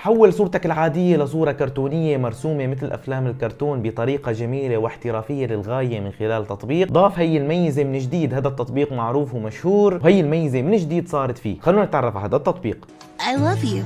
حول صورتك العادية لصورة كرتونية مرسومة مثل أفلام الكرتون بطريقة جميلة واحترافية للغاية من خلال تطبيق ضاف هي الميزة من جديد هذا التطبيق معروف ومشهور وهي الميزة من جديد صارت فيه خلونا نتعرف على هذا التطبيق I love you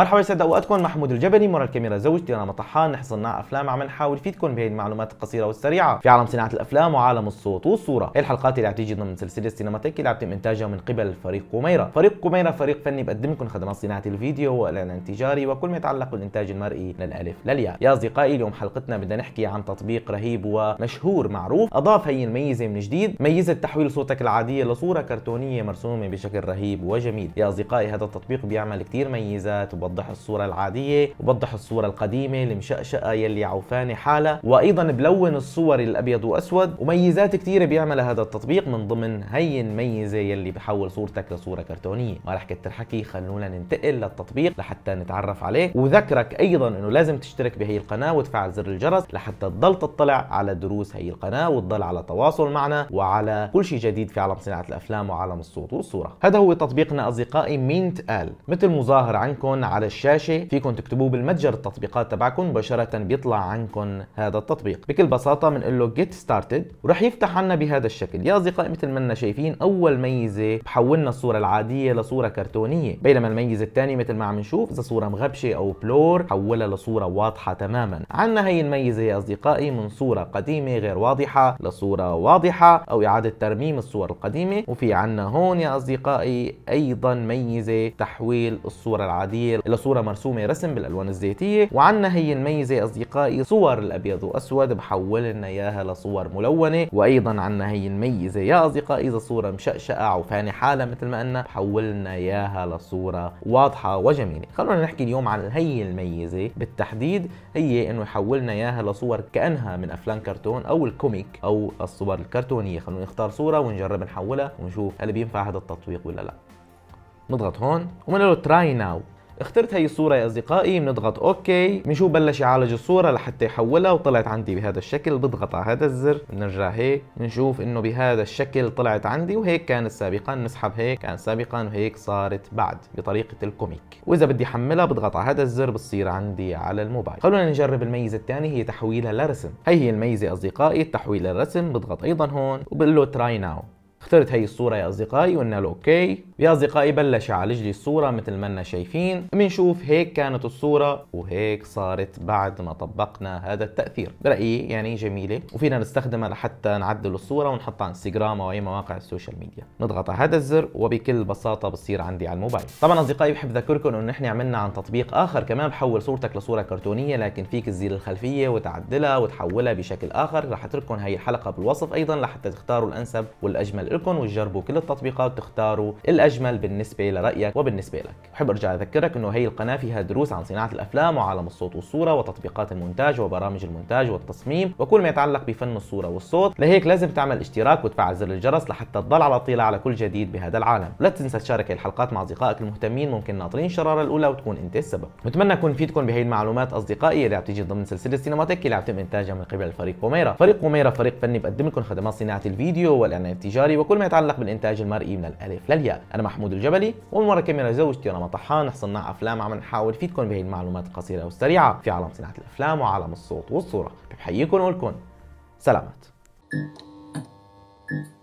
مرحبا يسعد اوقاتكم محمود الجبلي مرا الكاميرا زوجتي انا طحان نحن صناع افلام عم نحاول نفيدكم بهي المعلومات القصيره والسريعه في عالم صناعه الافلام وعالم الصوت والصوره هي الحلقات اللي عم تيجي ضمن سلسله سينماتيك اللي عم يتم انتاجها من قبل فريق قميره فريق قميره فريق فني بقدم لكم خدمات صناعه الفيديو والاعلان التجاري وكل ما يتعلق بالانتاج المرئي من الالف للياء يا اصدقائي اليوم حلقتنا بدنا نحكي عن تطبيق رهيب ومشهور معروف اضاف هي الميزه من جديد ميزه تحويل صوتك العاديه لصوره كرتونيه مرسومه بشكل رهيب وجميل يا اصدقائي هذا التطبيق بيعمل كثير ميزات بوضح الصورة العادية وبوضح الصورة القديمة المشقشقة يلي عوفانة حالة وأيضا بلون الصور الأبيض وأسود وميزات كثيرة بيعملها هذا التطبيق من ضمن هي الميزة يلي بحول صورتك لصورة كرتونية ما رح كتر حكي خلونا ننتقل للتطبيق لحتى نتعرف عليه وذكرك أيضا أنه لازم تشترك بهي القناة وتفعل زر الجرس لحتى تضل تطلع على دروس هي القناة وتضل على تواصل معنا وعلى كل شيء جديد في عالم صناعة الأفلام وعالم الصوت والصورة هذا هو تطبيقنا أصدقائي مينت آل مثل مظاهر عنكم على الشاشه فيكم تكتبوه بالمتجر التطبيقات تبعكم مباشره بيطلع عنكم هذا التطبيق بكل بساطه بنقول له جيت started ورح يفتح عنا بهذا الشكل يا اصدقائي مثل ما أنا شايفين اول ميزه بحولنا الصوره العاديه لصوره كرتونيه بينما الميزه الثانيه مثل ما عم نشوف اذا صوره مغبشه او بلور حولها لصوره واضحه تماما عنا هي الميزه يا اصدقائي من صوره قديمه غير واضحه لصوره واضحه او اعاده ترميم الصور القديمه وفي عنا هون يا اصدقائي ايضا ميزه تحويل الصوره العاديه الصغير إلى صورة مرسومة رسم بالألوان الزيتية وعندنا هي الميزة أصدقائي صور الأبيض وأسود بحول لنا إياها لصور ملونة وأيضا عنا هي الميزة يا أصدقائي إذا صورة مشقشقة أو فاني حالة مثل ما قلنا بحول لنا إياها لصورة واضحة وجميلة خلونا نحكي اليوم عن هي الميزة بالتحديد هي إنه يحولنا إياها لصور كأنها من أفلام كرتون أو الكوميك أو الصور الكرتونية خلونا نختار صورة ونجرب نحولها ونشوف هل بينفع هذا التطبيق ولا لا نضغط هون وبنقول له تراي ناو اخترت هي الصوره يا اصدقائي بنضغط اوكي بنشوف بلش يعالج الصوره لحتى يحولها وطلعت عندي بهذا الشكل بضغط على هذا الزر بنرجع هيك بنشوف انه بهذا الشكل طلعت عندي وهيك كانت سابقا نسحب هيك كان سابقا وهيك صارت بعد بطريقه الكوميك واذا بدي احملها بضغط على هذا الزر بتصير عندي على الموبايل خلونا نجرب الميزه الثانيه هي تحويلها لرسم هي هي الميزه اصدقائي التحويل للرسم بضغط ايضا هون وبقول له تراي ناو اخترت هي الصورة يا أصدقائي وقلنا له أوكي يا أصدقائي بلش يعالج لي الصورة مثل ما شايفين بنشوف هيك كانت الصورة وهيك صارت بعد ما طبقنا هذا التأثير برأيي يعني جميلة وفينا نستخدمها لحتى نعدل الصورة ونحطها على انستغرام أو أي مواقع السوشيال ميديا نضغط على هذا الزر وبكل بساطة بتصير عندي على الموبايل طبعا أصدقائي بحب أذكركم إنه نحن عملنا عن تطبيق آخر كمان بحول صورتك لصورة كرتونية لكن فيك تزيل الخلفية وتعدلها وتحولها بشكل آخر رح أترككم هي الحلقة بالوصف أيضا لحتى تختاروا الأنسب والأجمل لكم وتجربوا كل التطبيقات وتختاروا الاجمل بالنسبه لرايك وبالنسبه لك بحب ارجع اذكرك انه هي القناه فيها دروس عن صناعه الافلام وعالم الصوت والصوره وتطبيقات المونتاج وبرامج المونتاج والتصميم وكل ما يتعلق بفن الصوره والصوت لهيك لازم تعمل اشتراك وتفعل زر الجرس لحتى تضل على طيله على كل جديد بهذا العالم ولا تنسى تشارك الحلقات مع اصدقائك المهتمين ممكن ناطرين الشراره الاولى وتكون انت السبب بتمنى اكون فيدكم بهي المعلومات اصدقائي اللي عم تيجي ضمن سلسله سينماتيك اللي عم تم انتاجها من قبل فريق قميره فريق قميره فريق فني بقدم لكم خدمات صناعه الفيديو والاعلان التجاري وكل ما يتعلق بالإنتاج المرئي من الألف للياء أنا محمود الجبلي ومن ورا كاميرا زوجتي رنا طحان صناع أفلام عم نحاول نفيدكم بهي المعلومات القصيرة والسريعة في عالم صناعة الأفلام وعالم الصوت والصورة بحييكم طيب، سلامات Thank سلامات